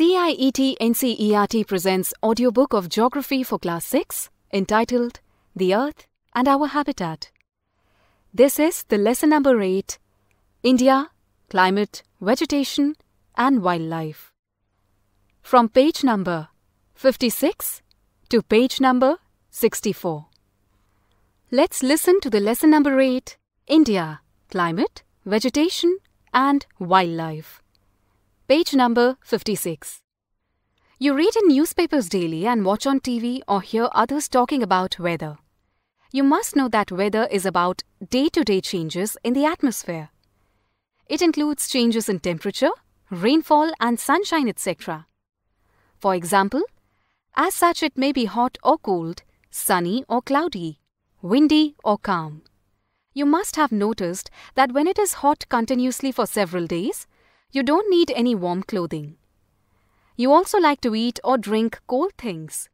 CIET NCERT presents audiobook of Geography for Class 6 entitled The Earth and Our Habitat. This is the lesson number 8 India, Climate, Vegetation and Wildlife. From page number 56 to page number 64. Let's listen to the lesson number 8 India, Climate, Vegetation and Wildlife. Page number 56. You read in newspapers daily and watch on TV or hear others talking about weather. You must know that weather is about day to day changes in the atmosphere. It includes changes in temperature, rainfall, and sunshine, etc. For example, as such, it may be hot or cold, sunny or cloudy, windy or calm. You must have noticed that when it is hot continuously for several days, you don't need any warm clothing. You also like to eat or drink cold things.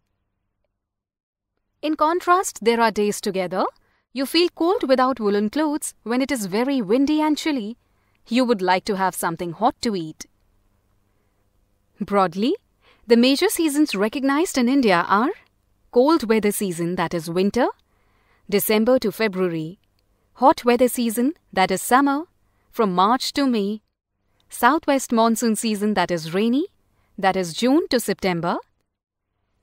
In contrast, there are days together. You feel cold without woolen clothes when it is very windy and chilly. You would like to have something hot to eat. Broadly, the major seasons recognized in India are cold weather season, that is winter, December to February, hot weather season, that is summer, from March to May, Southwest monsoon season that is rainy, that is June to September.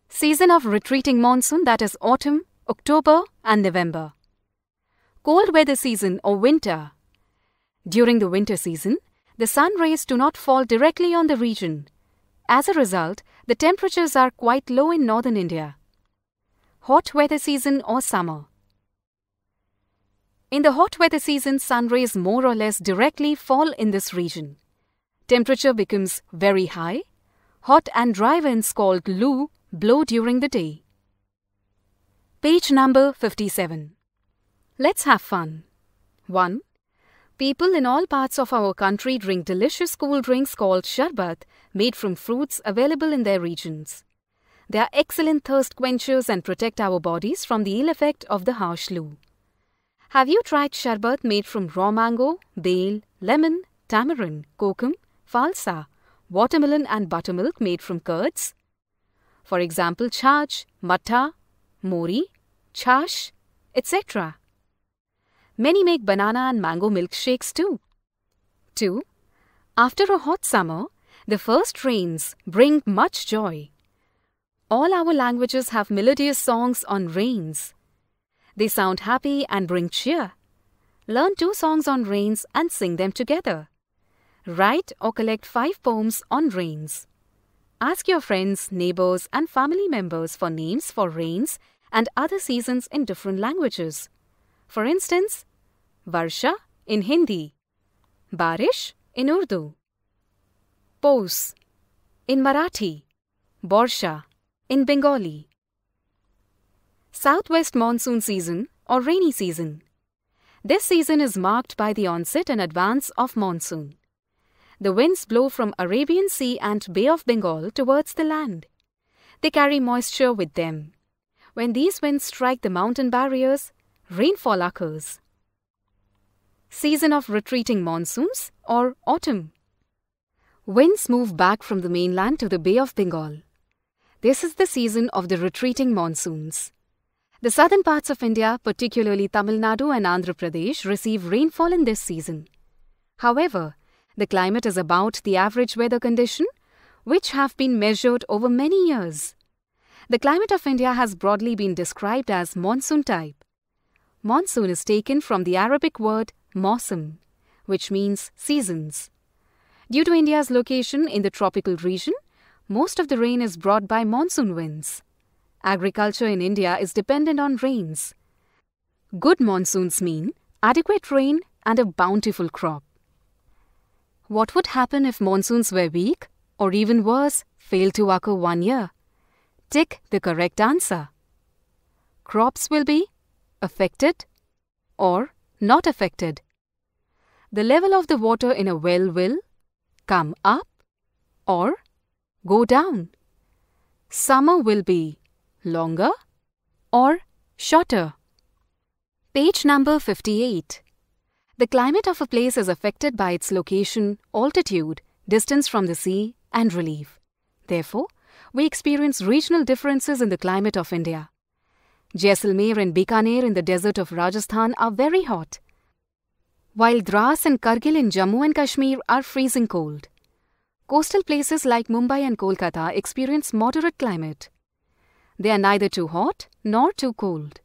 Season of retreating monsoon that is autumn, October and November. Cold weather season or winter. During the winter season, the sun rays do not fall directly on the region. As a result, the temperatures are quite low in northern India. Hot weather season or summer. In the hot weather season, sun rays more or less directly fall in this region. Temperature becomes very high. Hot and dry winds called Lu blow during the day. Page number 57. Let's have fun. 1. People in all parts of our country drink delicious cool drinks called sharbat made from fruits available in their regions. They are excellent thirst quenchers and protect our bodies from the ill effect of the harsh loo. Have you tried sharbat made from raw mango, bale, lemon, tamarind, kokum, falsa, watermelon and buttermilk made from curds. For example, chach, matta, mori, chash, etc. Many make banana and mango milkshakes too. 2. After a hot summer, the first rains bring much joy. All our languages have melodious songs on rains. They sound happy and bring cheer. Learn two songs on rains and sing them together write or collect five poems on rains. Ask your friends, neighbors, and family members for names for rains and other seasons in different languages. For instance, Varsha in Hindi, Barish in Urdu, Pos in Marathi, Borsha in Bengali. Southwest monsoon season or rainy season. This season is marked by the onset and advance of monsoon. The winds blow from Arabian Sea and Bay of Bengal towards the land. They carry moisture with them. When these winds strike the mountain barriers, rainfall occurs. Season of retreating monsoons or autumn. Winds move back from the mainland to the Bay of Bengal. This is the season of the retreating monsoons. The southern parts of India, particularly Tamil Nadu and Andhra Pradesh, receive rainfall in this season. However, the climate is about the average weather condition, which have been measured over many years. The climate of India has broadly been described as monsoon type. Monsoon is taken from the Arabic word mawsam, which means seasons. Due to India's location in the tropical region, most of the rain is brought by monsoon winds. Agriculture in India is dependent on rains. Good monsoons mean adequate rain and a bountiful crop. What would happen if monsoons were weak, or even worse, failed to occur one year? Tick the correct answer. Crops will be affected or not affected. The level of the water in a well will come up or go down. Summer will be longer or shorter. Page number 58. The climate of a place is affected by its location, altitude, distance from the sea, and relief. Therefore, we experience regional differences in the climate of India. Jaisalmer and Bikaner in the desert of Rajasthan are very hot, while Dras and Kargil in Jammu and Kashmir are freezing cold. Coastal places like Mumbai and Kolkata experience moderate climate. They are neither too hot nor too cold.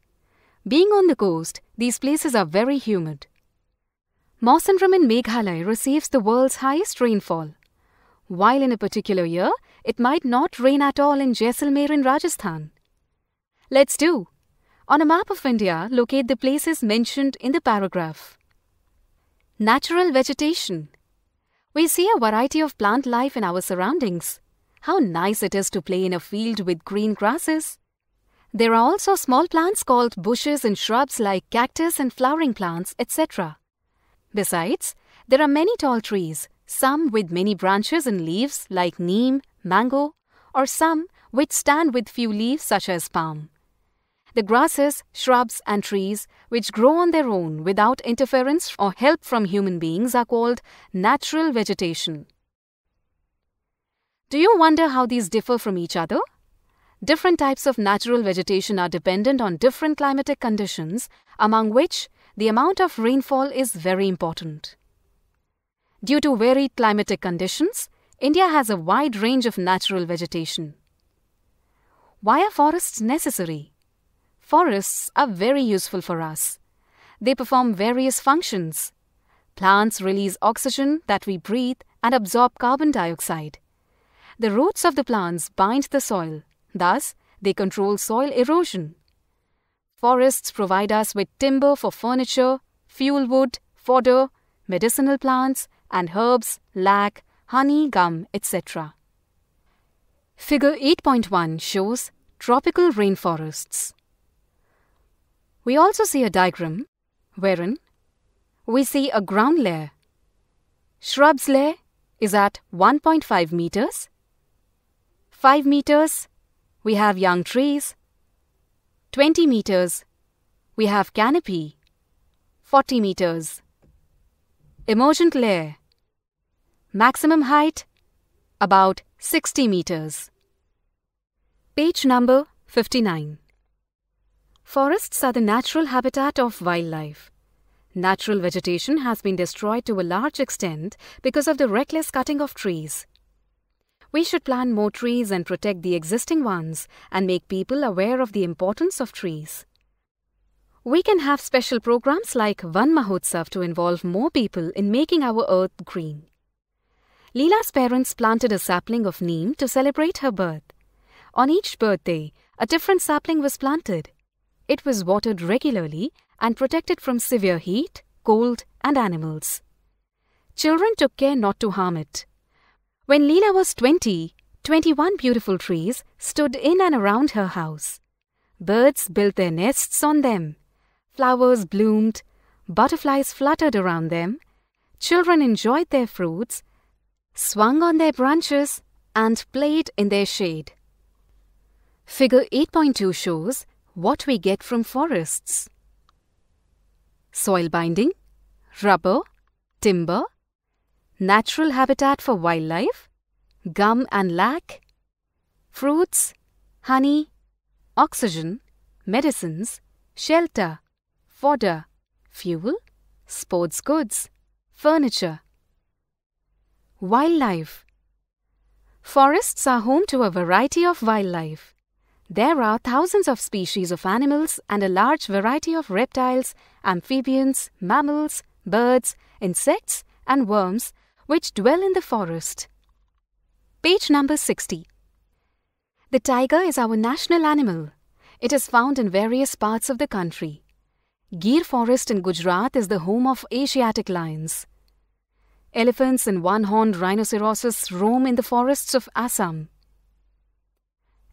Being on the coast, these places are very humid. Mausandram in Meghalaya receives the world's highest rainfall. While in a particular year, it might not rain at all in Jaisalmer in Rajasthan. Let's do. On a map of India, locate the places mentioned in the paragraph. Natural vegetation. We see a variety of plant life in our surroundings. How nice it is to play in a field with green grasses. There are also small plants called bushes and shrubs like cactus and flowering plants, etc. Besides, there are many tall trees, some with many branches and leaves like neem, mango, or some which stand with few leaves such as palm. The grasses, shrubs, and trees which grow on their own without interference or help from human beings are called natural vegetation. Do you wonder how these differ from each other? Different types of natural vegetation are dependent on different climatic conditions, among which the amount of rainfall is very important. Due to varied climatic conditions, India has a wide range of natural vegetation. Why are forests necessary? Forests are very useful for us. They perform various functions. Plants release oxygen that we breathe and absorb carbon dioxide. The roots of the plants bind the soil. Thus, they control soil erosion. Forests provide us with timber for furniture, fuel wood, fodder, medicinal plants, and herbs, lac, honey, gum, etc. Figure 8.1 shows tropical rainforests. We also see a diagram wherein we see a ground layer. Shrubs layer is at 1.5 meters. 5 meters, we have young trees 20 meters. We have canopy. 40 meters. Emergent layer. Maximum height about 60 meters. Page number 59. Forests are the natural habitat of wildlife. Natural vegetation has been destroyed to a large extent because of the reckless cutting of trees. We should plant more trees and protect the existing ones and make people aware of the importance of trees. We can have special programs like Van Mahotsav to involve more people in making our earth green. Leela's parents planted a sapling of neem to celebrate her birth. On each birthday, a different sapling was planted. It was watered regularly and protected from severe heat, cold, and animals. Children took care not to harm it. When Leela was 20, 21 beautiful trees stood in and around her house. Birds built their nests on them. Flowers bloomed. Butterflies fluttered around them. Children enjoyed their fruits, swung on their branches, and played in their shade. Figure 8.2 shows what we get from forests soil binding, rubber, timber, natural habitat for wildlife, gum and lac, fruits, honey, oxygen, medicines, shelter, fodder, fuel, sports goods, furniture. Wildlife Forests are home to a variety of wildlife. There are thousands of species of animals and a large variety of reptiles, amphibians, mammals, birds, insects, and worms which dwell in the forest. Page number 60. The tiger is our national animal. It is found in various parts of the country. Gir Forest in Gujarat is the home of Asiatic lions. Elephants and one horned rhinoceroses roam in the forests of Assam.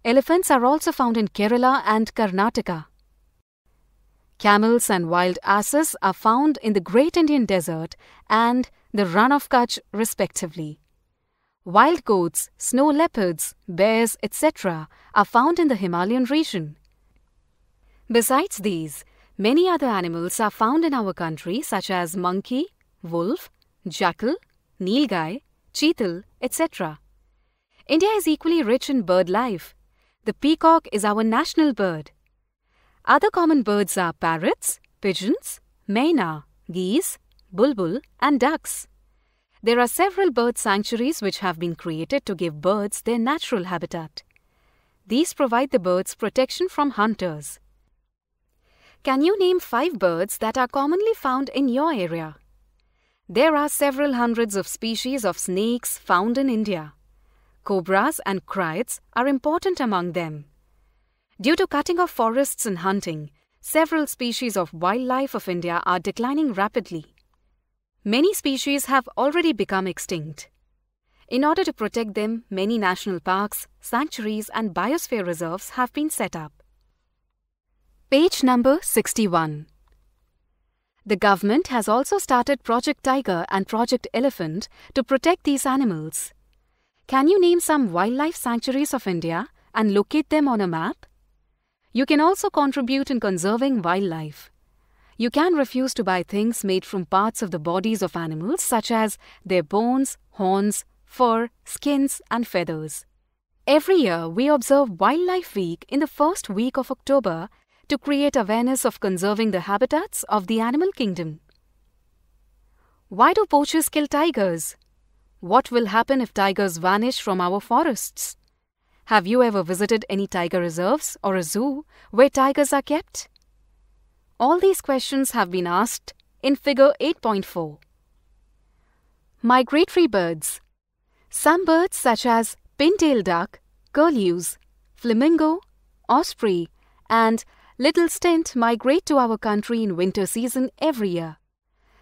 Elephants are also found in Kerala and Karnataka. Camels and wild asses are found in the Great Indian Desert and the of catch, respectively. Wild goats, snow leopards, bears, etc., are found in the Himalayan region. Besides these, many other animals are found in our country, such as monkey, wolf, jackal, nilgai, cheetal, etc. India is equally rich in bird life. The peacock is our national bird. Other common birds are parrots, pigeons, mena, geese, bulbul, and ducks. There are several bird sanctuaries which have been created to give birds their natural habitat. These provide the birds protection from hunters. Can you name five birds that are commonly found in your area? There are several hundreds of species of snakes found in India. Cobras and criets are important among them. Due to cutting of forests and hunting, several species of wildlife of India are declining rapidly. Many species have already become extinct. In order to protect them, many national parks, sanctuaries, and biosphere reserves have been set up. Page number 61. The government has also started Project Tiger and Project Elephant to protect these animals. Can you name some wildlife sanctuaries of India and locate them on a map? You can also contribute in conserving wildlife. You can refuse to buy things made from parts of the bodies of animals such as their bones, horns, fur, skins and feathers. Every year, we observe Wildlife Week in the first week of October to create awareness of conserving the habitats of the animal kingdom. Why do poachers kill tigers? What will happen if tigers vanish from our forests? Have you ever visited any tiger reserves or a zoo where tigers are kept? All these questions have been asked in Figure 8.4. Migratory birds. Some birds such as pintail duck, curlews, flamingo, osprey and little stint migrate to our country in winter season every year.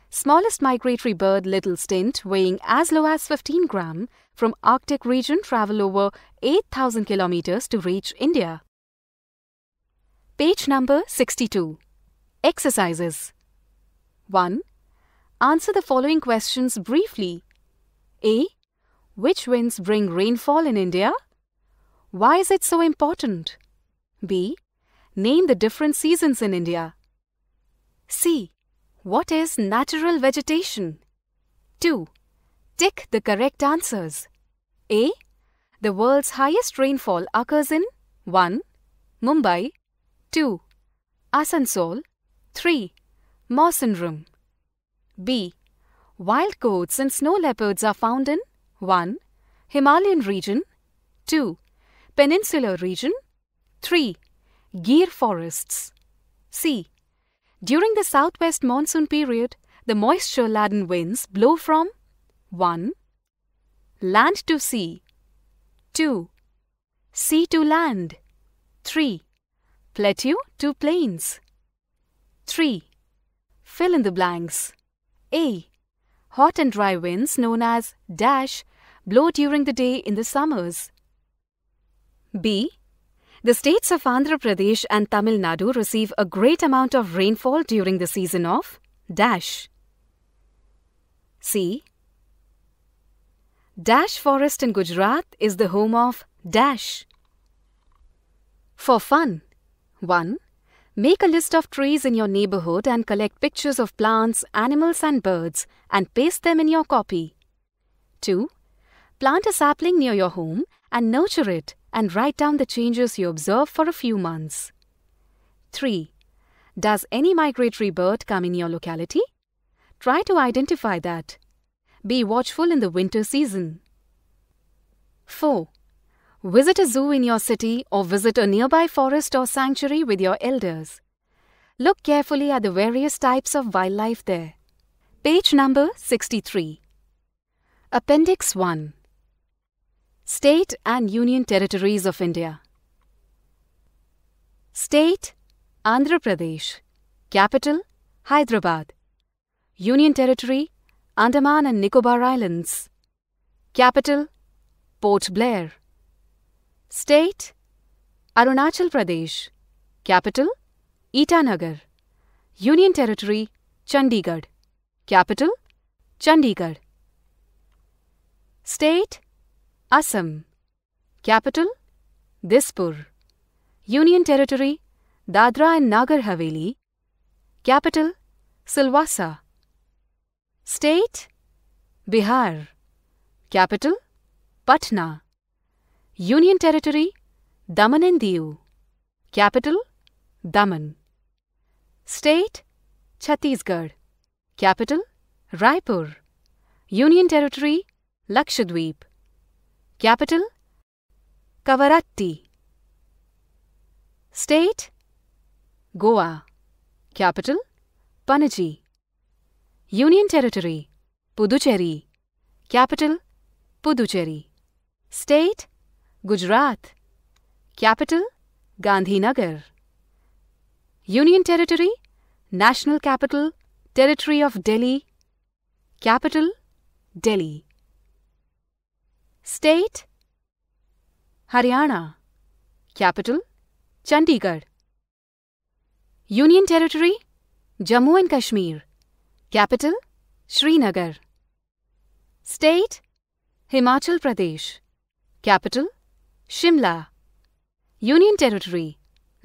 Smallest migratory bird little stint weighing as low as 15 gram from Arctic region travel over 8000 kilometers to reach India. Page number 62. Exercises 1. Answer the following questions briefly. A. Which winds bring rainfall in India? Why is it so important? B. Name the different seasons in India. C. What is natural vegetation? 2. Tick the correct answers. A. The world's highest rainfall occurs in 1. Mumbai 2. Asansol 3. Mawson room. B. Wild goats and snow leopards are found in 1. Himalayan region 2. Peninsular region 3. Gir forests. C. During the southwest monsoon period, the moisture laden winds blow from 1. Land to sea 2. Sea to land 3. Plateau to plains 3. Fill in the blanks. A. Hot and dry winds known as dash blow during the day in the summers. B. The states of Andhra Pradesh and Tamil Nadu receive a great amount of rainfall during the season of dash. C. Dash Forest in Gujarat is the home of dash. For fun, 1. Make a list of trees in your neighborhood and collect pictures of plants, animals, and birds and paste them in your copy. 2. Plant a sapling near your home and nurture it and write down the changes you observe for a few months. 3. Does any migratory bird come in your locality? Try to identify that. Be watchful in the winter season. 4. Visit a zoo in your city or visit a nearby forest or sanctuary with your elders. Look carefully at the various types of wildlife there. Page number 63. Appendix 1 State and Union Territories of India. State Andhra Pradesh. Capital Hyderabad. Union Territory Andaman and Nicobar Islands. Capital Port Blair. State Arunachal Pradesh capital Itanagar union territory Chandigarh capital Chandigarh state Assam capital Dispur union territory Dadra and Nagar Haveli capital Silvassa state Bihar capital Patna union territory Daman and Diu capital Daman state Chhattisgarh capital Raipur union territory Lakshadweep capital Kavaratti state Goa capital Panaji union territory Puducherry capital Puducherry state Gujarat. Capital, Gandhinagar. Union Territory, National Capital, Territory of Delhi. Capital, Delhi. State, Haryana. Capital, Chandigarh. Union Territory, Jammu and Kashmir. Capital, Srinagar. State, Himachal Pradesh. Capital, Shimla union territory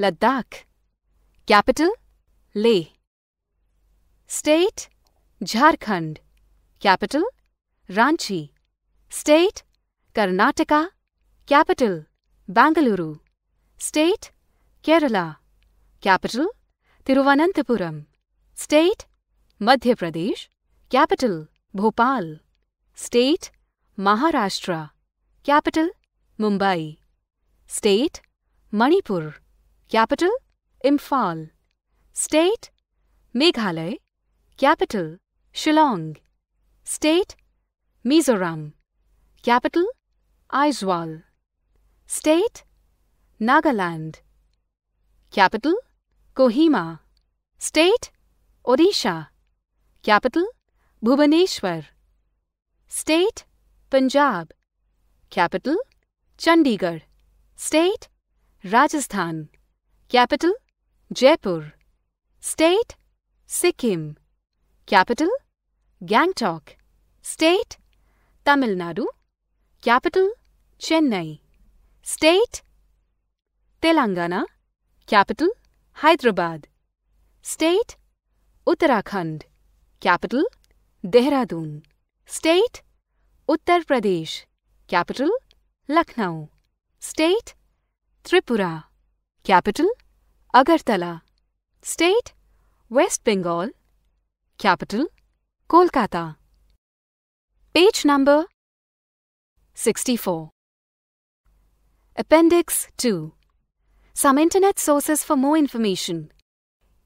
Ladakh capital Leh state Jharkhand capital Ranchi state Karnataka capital Bengaluru state Kerala capital Thiruvananthapuram state Madhya Pradesh capital Bhopal state Maharashtra capital Mumbai. State Manipur. Capital Imphal. State Meghalaya. Capital Shillong. State Mizoram. Capital Aizwal. State Nagaland. Capital Kohima. State Odisha. Capital Bhubaneswar. State Punjab. Capital Chandigarh state Rajasthan capital Jaipur state Sikkim capital Gangtok state Tamil Nadu capital Chennai state Telangana capital Hyderabad state Uttarakhand capital Dehradun state Uttar Pradesh capital Lucknow. State Tripura. Capital Agartala. State West Bengal. Capital Kolkata. Page number 64. Appendix 2. Some internet sources for more information.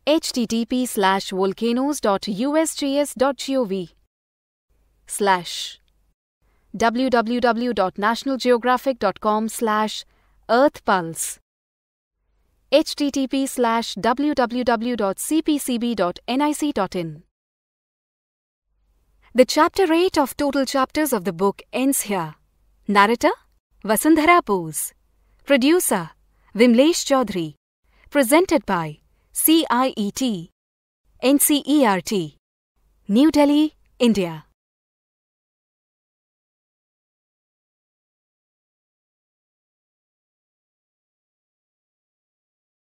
http volcanoes.usgs.gov www.nationalgeographic.com slash earthpulse http slash www.cpcb.nic.in The chapter 8 of total chapters of the book ends here. Narrator Vasundhara Pose Producer Vimlesh Chaudhary Presented by CIET NCERT New Delhi, India